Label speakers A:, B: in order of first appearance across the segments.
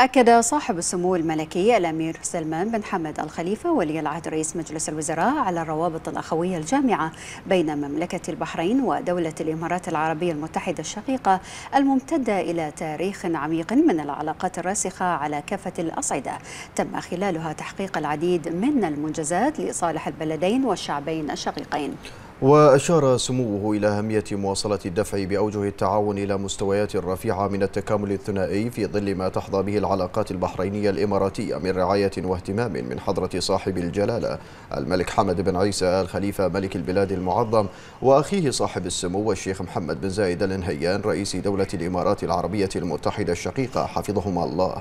A: أكد صاحب السمو الملكي الأمير سلمان بن حمد الخليفة ولي العهد رئيس مجلس الوزراء على الروابط الأخوية الجامعة بين مملكة البحرين ودولة الإمارات العربية المتحدة الشقيقة الممتدة إلى تاريخ عميق من العلاقات الراسخة على كافة الأصعدة تم خلالها تحقيق العديد من المنجزات لصالح البلدين والشعبين الشقيقين
B: وأشار سموه إلى أهمية مواصلة الدفع بأوجه التعاون إلى مستويات رفيعة من التكامل الثنائي في ظل ما تحظى به العلاقات البحرينية الإماراتية من رعاية واهتمام من حضرة صاحب الجلالة الملك حمد بن عيسى آل خليفة ملك البلاد المعظم وأخيه صاحب السمو الشيخ محمد بن زايد الانهيان رئيس دولة الإمارات العربية المتحدة الشقيقة حفظهما الله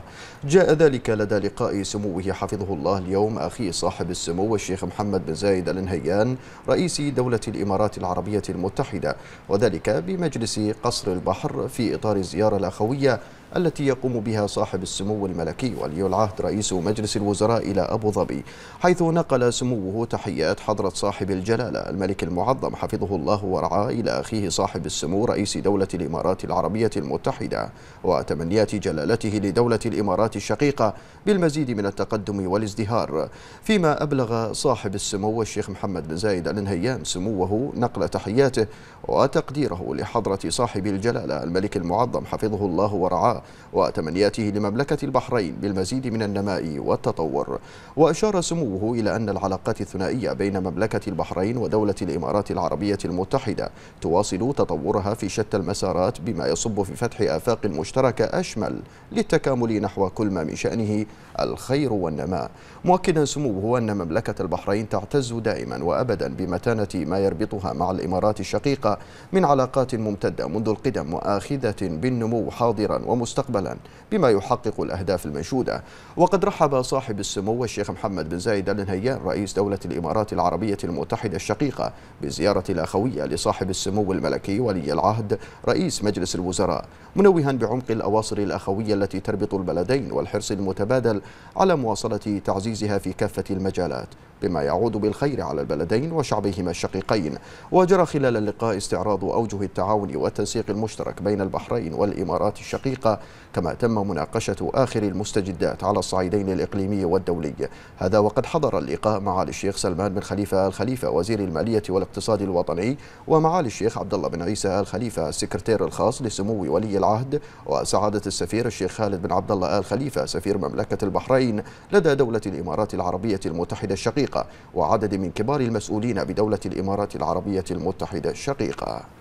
B: جاء ذلك لدى لقاء سموه حفظه الله اليوم أخيه صاحب السمو الشيخ محمد بن زايد الانهيان رئيس دولة الإمارات العربية المتحدة وذلك بمجلس قصر البحر في إطار الزيارة الأخوية التي يقوم بها صاحب السمو الملكي ولي العهد رئيس مجلس الوزراء إلى أبو ظبي حيث نقل سموه تحيات حضرة صاحب الجلالة الملك المعظم حفظه الله ورعاه إلى أخيه صاحب السمو رئيس دولة الإمارات العربية المتحدة وتمنيات جلالته لدولة الإمارات الشقيقة بالمزيد من التقدم والازدهار فيما أبلغ صاحب السمو الشيخ محمد بن زايد آل نهيان سموه نقل تحياته وتقديره لحضرة صاحب الجلالة الملك المعظم حفظه الله ورعاه وتمنياته لمملكة البحرين بالمزيد من النماء والتطور وأشار سموه إلى أن العلاقات الثنائية بين مملكة البحرين ودولة الإمارات العربية المتحدة تواصل تطورها في شتى المسارات بما يصب في فتح آفاق مشتركة أشمل للتكامل نحو كل ما من شأنه الخير والنماء مؤكدا سموه أن مملكة البحرين تعتز دائما وأبدا بمتانة ما يربطها مع الإمارات الشقيقة من علاقات ممتدة منذ القدم وآخذة بالنمو حاضرا ومستقبلا مستقبلا بما يحقق الأهداف المنشودة وقد رحب صاحب السمو الشيخ محمد بن زايد آل نهيان رئيس دولة الإمارات العربية المتحدة الشقيقة بزيارة الأخوية لصاحب السمو الملكي ولي العهد رئيس مجلس الوزراء منوها بعمق الأواصر الأخوية التي تربط البلدين والحرص المتبادل على مواصلة تعزيزها في كافة المجالات بما يعود بالخير على البلدين وشعبهما الشقيقين وجرى خلال اللقاء استعراض أوجه التعاون والتنسيق المشترك بين البحرين والإمارات الشقيقة كما تم مناقشة آخر المستجدات على الصعيدين الإقليمي والدولي هذا وقد حضر اللقاء معالي الشيخ سلمان بن خليفة الخليفة وزير المالية والاقتصاد الوطني ومعالي الشيخ عبد الله بن عيسى الخليفة السكرتير الخاص لسمو ولي العهد وسعادة السفير الشيخ خالد بن عبد الله آل خليفة سفير مملكة البحرين لدى دولة الإمارات العربية المتحدة الشقيقة الشقيقة وعدد من كبار المسؤولين بدولة الإمارات العربية المتحدة الشقيقة